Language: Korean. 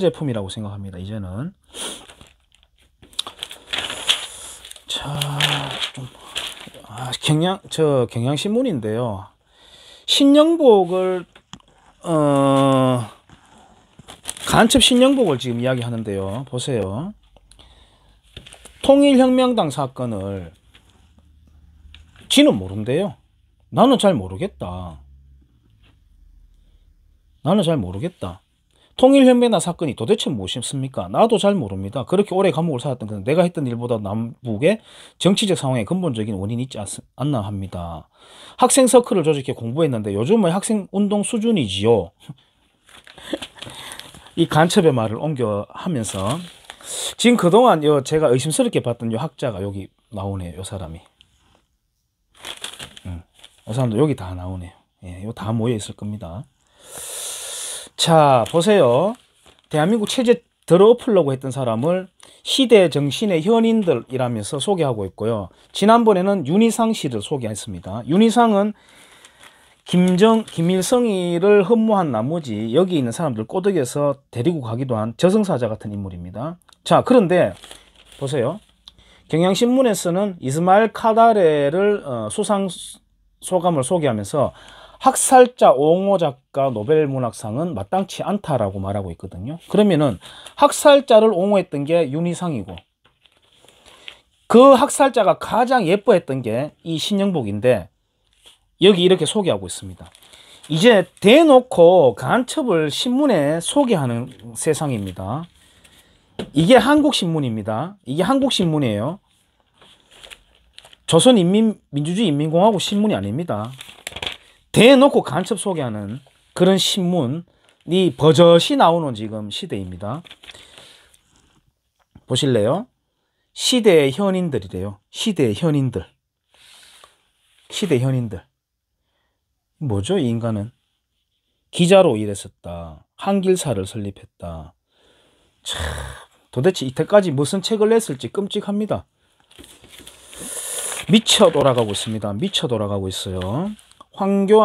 제품이라고 생각합니다. 이제는 자, 좀 아, 경향 저 경향 신문인데요. 신영복을 어 간첩 신영복을 지금 이야기하는데요. 보세요. 통일혁명당 사건을 지는 모른대요. 나는 잘 모르겠다. 나는 잘 모르겠다. 통일현배나 사건이 도대체 무엇입니까? 나도 잘 모릅니다. 그렇게 오래 감옥을 살았던 것 내가 했던 일보다 남북의 정치적 상황에 근본적인 원인이 있지 않나 합니다. 학생 서클을 조직해 공부했는데 요즘은 학생 운동 수준이지요. 이 간첩의 말을 옮겨 하면서 지금 그동안 요 제가 의심스럽게 봤던 요 학자가 여기 나오네요. 요 사람이. 음, 요 사람도 여기 다 나오네요. 예, 요 다 모여 있을 겁니다. 자 보세요 대한민국 체제 들어엎려고 했던 사람을 시대 정신의 현인들이라면서 소개하고 있고요 지난번에는 윤희상 씨를 소개했습니다 윤희상은 김정, 김일성이를 흠모한 나머지 여기 있는 사람들 꼬드에서 데리고 가기도 한 저승사자 같은 인물입니다 자 그런데 보세요 경향신문에서는 이스마엘 카다레를 어, 수상 소감을 소개하면서 학살자 옹호 작가 노벨 문학상은 마땅치 않다라고 말하고 있거든요. 그러면은 학살자를 옹호했던 게 윤희상이고 그 학살자가 가장 예뻐했던 게 이 신영복인데 여기 이렇게 소개하고 있습니다. 이제 대놓고 간첩을 신문에 소개하는 세상입니다. 이게 한국 신문입니다. 이게 한국 신문이에요. 조선인민 민주주의 인민공화국 신문이 아닙니다. 대놓고 간첩 소개하는 그런 신문이 버젓이 나오는 지금 시대입니다. 보실래요? 시대의 현인들이래요. 시대의 현인들. 시대 현인들. 뭐죠, 인간은? 기자로 일했었다. 한길사를 설립했다. 참, 도대체 이때까지 무슨 책을 냈을지 끔찍합니다. 미쳐 돌아가고 있습니다. 미쳐 돌아가고 있어요. 황교안